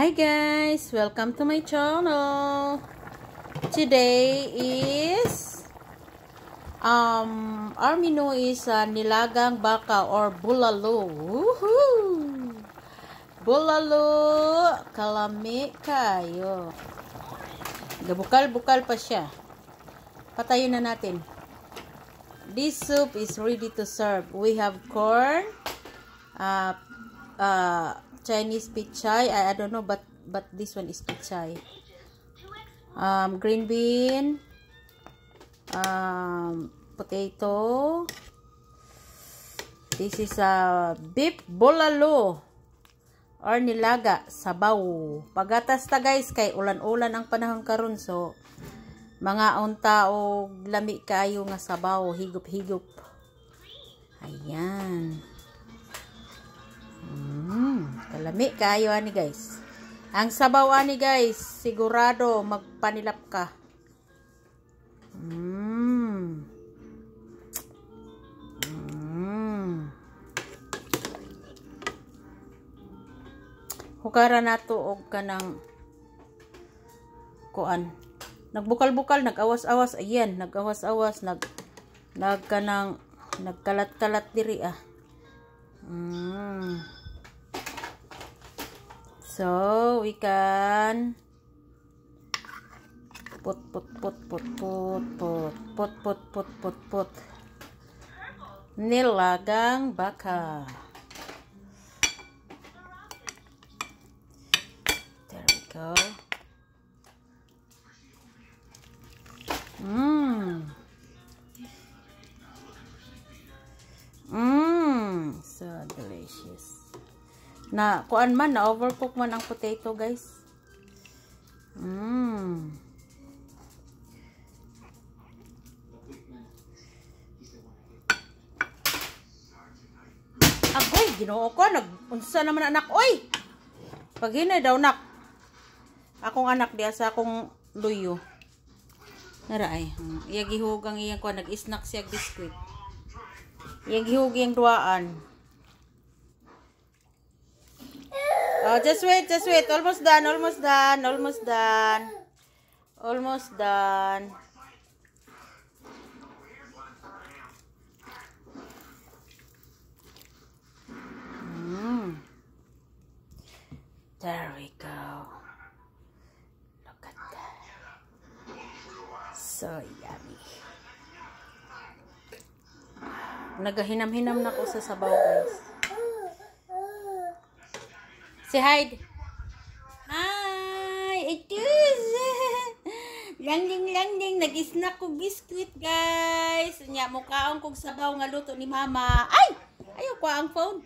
Hi guys! Welcome to my channel! Today is um, our menu is uh, nilagang baka or bulalo. Woohoo! Bulalo! Kalami kayo! Gabukal-bukal pa siya. Patayin na natin. This soup is ready to serve. We have corn, uh, uh, Chinese pichay. I, I don't know, but but this one is pichay. Um, green bean, um, potato. This is a uh, beef bolalo or nilaga sabaw. Pagatas ta guys kay ulan-ulan ang panahon karon so mga unta o lami kayo nga sabaw higop-higop. Ayan. Kalami kayo ani guys. Ang sabaw ani guys, sigurado magpanilap ka. Mmm. Mmm. Hukara nato og kanang kuan. Nagbukal-bukal, nagawas-awas ayan, nagawas-awas, nag nagkanang nagkalat-kalat diri ah. Mmm. So we can put put put put put put put put put put put nilagang baka bakar there we go na kuan man na overcook man ang potato guys mm. agoy ginoo ko nag unsa naman anak oy paghinay daw nak akong anak diya sa akong luyo nara ay hmm. iya gihugang iya iyang kuan nag snack siya biskwit iya gihug duaan Oh, just wait, just wait. Almost done, almost done, almost done. Almost done. Hmm. There we go. Look at that. So yummy. Nagahinam-hinam na ko sa sabaw, guys. Say hi. Hi! It is! langding, langding. Nag-snack ko biscuit, guys. Nya, ang kong sabaw nga luto ni mama. Ay! Ayaw ko ang phone.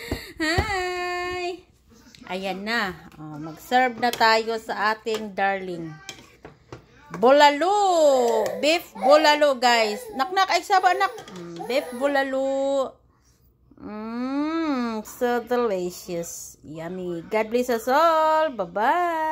hi! Ayan na. Oh, Mag-serve na tayo sa ating darling. Bolalo! Beef bolalo, guys. Naknak, -nak, ay saba, nak. Beef bolalo. so delicious. Yummy. God bless us all. Bye-bye.